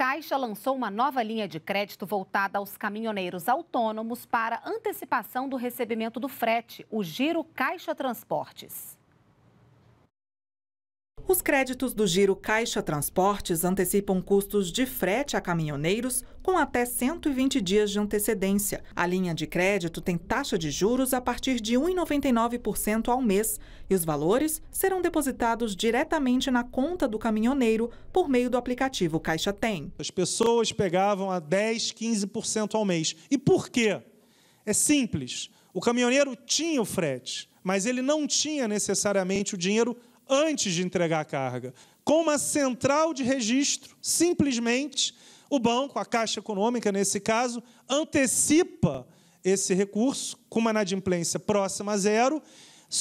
Caixa lançou uma nova linha de crédito voltada aos caminhoneiros autônomos para antecipação do recebimento do frete, o Giro Caixa Transportes. Os créditos do Giro Caixa Transportes antecipam custos de frete a caminhoneiros com até 120 dias de antecedência. A linha de crédito tem taxa de juros a partir de 1,99% ao mês e os valores serão depositados diretamente na conta do caminhoneiro por meio do aplicativo Caixa Tem. As pessoas pegavam a 10, 15% ao mês. E por quê? É simples. O caminhoneiro tinha o frete, mas ele não tinha necessariamente o dinheiro antes de entregar a carga. Com uma central de registro, simplesmente o banco, a Caixa Econômica nesse caso, antecipa esse recurso com uma inadimplência próxima a zero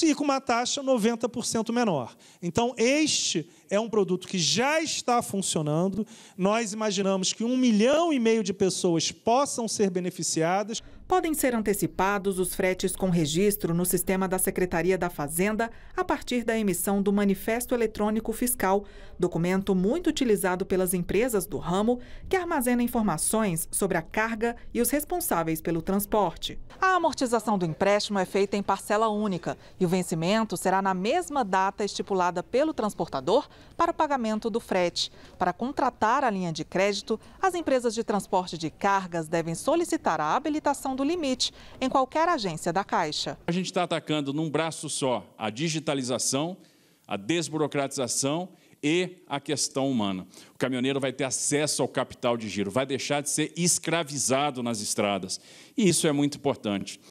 e com uma taxa 90% menor. Então, este é um produto que já está funcionando. Nós imaginamos que um milhão e meio de pessoas possam ser beneficiadas. Podem ser antecipados os fretes com registro no sistema da Secretaria da Fazenda a partir da emissão do Manifesto Eletrônico Fiscal, documento muito utilizado pelas empresas do ramo que armazena informações sobre a carga e os responsáveis pelo transporte. A amortização do empréstimo é feita em parcela única e o vencimento será na mesma data estipulada pelo transportador para o pagamento do frete. Para contratar a linha de crédito, as empresas de transporte de cargas devem solicitar a habilitação do limite em qualquer agência da Caixa. A gente está atacando num braço só a digitalização, a desburocratização e a questão humana. O caminhoneiro vai ter acesso ao capital de giro, vai deixar de ser escravizado nas estradas. E isso é muito importante.